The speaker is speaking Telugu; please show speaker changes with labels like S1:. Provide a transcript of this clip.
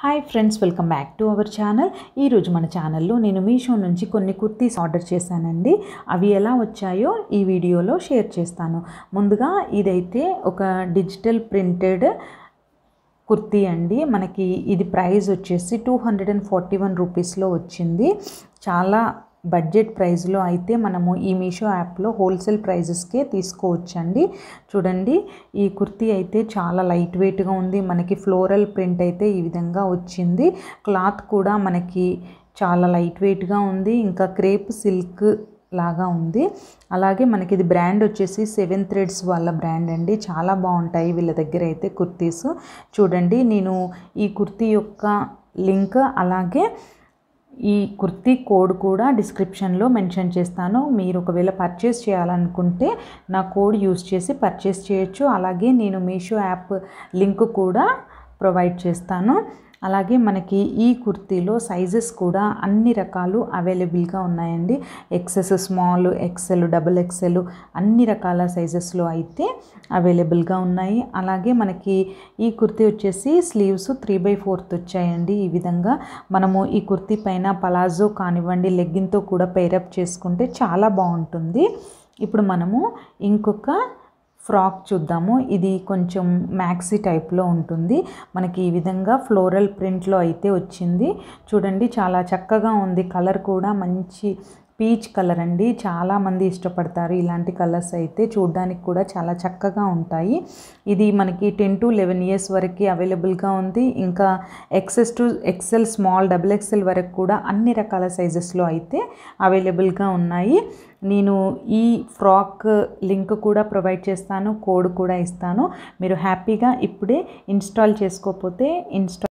S1: hi friends welcome back to our channel ఈరోజు మన ఛానల్లో నేను మీషో నుంచి కొన్ని కుర్తీస్ ఆర్డర్ చేశానండి అవి ఎలా వచ్చాయో ఈ వీడియోలో షేర్ చేస్తాను ముందుగా ఇదైతే ఒక డిజిటల్ ప్రింటెడ్ కుర్తీ అండి మనకి ఇది ప్రైజ్ వచ్చేసి two hundred and forty one రూపీస్లో వచ్చింది చాలా బడ్జెట్ ప్రైస్లో అయితే మనము ఈ మీషో యాప్లో హోల్సేల్ ప్రైజెస్కే తీసుకోవచ్చండి చూడండి ఈ కుర్తీ అయితే చాలా లైట్ వెయిట్గా ఉంది మనకి ఫ్లోరల్ ప్రింట్ అయితే ఈ విధంగా వచ్చింది క్లాత్ కూడా మనకి చాలా లైట్ వెయిట్గా ఉంది ఇంకా క్రేప్ సిల్క్ లాగా ఉంది అలాగే మనకి ఇది బ్రాండ్ వచ్చేసి సెవెన్ థ్రెడ్స్ వాళ్ళ బ్రాండ్ అండి చాలా బాగుంటాయి వీళ్ళ దగ్గర అయితే కుర్తీస్ చూడండి నేను ఈ కుర్తీ యొక్క లింక్ అలాగే ఈ కుర్తీ కోడ్ కూడా డిస్క్రిప్షన్లో మెన్షన్ చేస్తాను మీరు ఒకవేళ పర్చేస్ చేయాలనుకుంటే నా కోడ్ యూస్ చేసి పర్చేస్ చేయొచ్చు అలాగే నేను మీషో యాప్ లింక్ కూడా ప్రొవైడ్ చేస్తాను అలాగే మనకి ఈ కుర్తీలో సైజెస్ కూడా అన్ని రకాలు అవైలబుల్గా ఉన్నాయండి XS small XL double XL అన్ని రకాల సైజెస్లో అయితే అవైలబుల్గా ఉన్నాయి అలాగే మనకి ఈ కుర్తీ వచ్చేసి స్లీవ్స్ త్రీ బై ఫోర్త్ వచ్చాయండి ఈ విధంగా మనము ఈ కుర్తీ పైన పలాజో కానివ్వండి లెగ్గింగ్తో కూడా పేరప్ చేసుకుంటే చాలా బాగుంటుంది ఇప్పుడు మనము ఇంకొక ఫ్రాక్ చూద్దాము ఇది కొంచెం మ్యాక్సీ టైప్లో ఉంటుంది మనకి ఈ విధంగా ఫ్లోరల్ ప్రింట్లో అయితే వచ్చింది చూడండి చాలా చక్కగా ఉంది కలర్ కూడా మంచి పీచ్ కలర్ అండి చాలామంది ఇష్టపడతారు ఇలాంటి కలర్స్ అయితే చూడడానికి కూడా చాలా చక్కగా ఉంటాయి ఇది మనకి టెన్ టు లెవెన్ ఇయర్స్ వరకు అవైలబుల్గా ఉంది ఇంకా XS to XL small double XL వరకు కూడా అన్ని రకాల సైజెస్లో అయితే అవైలబుల్గా ఉన్నాయి నేను ఈ ఫ్రాక్ లింక్ కూడా ప్రొవైడ్ చేస్తాను కోడ్ కూడా ఇస్తాను మీరు హ్యాపీగా ఇప్పుడే ఇన్స్టాల్ చేసుకోకపోతే ఇన్స్టా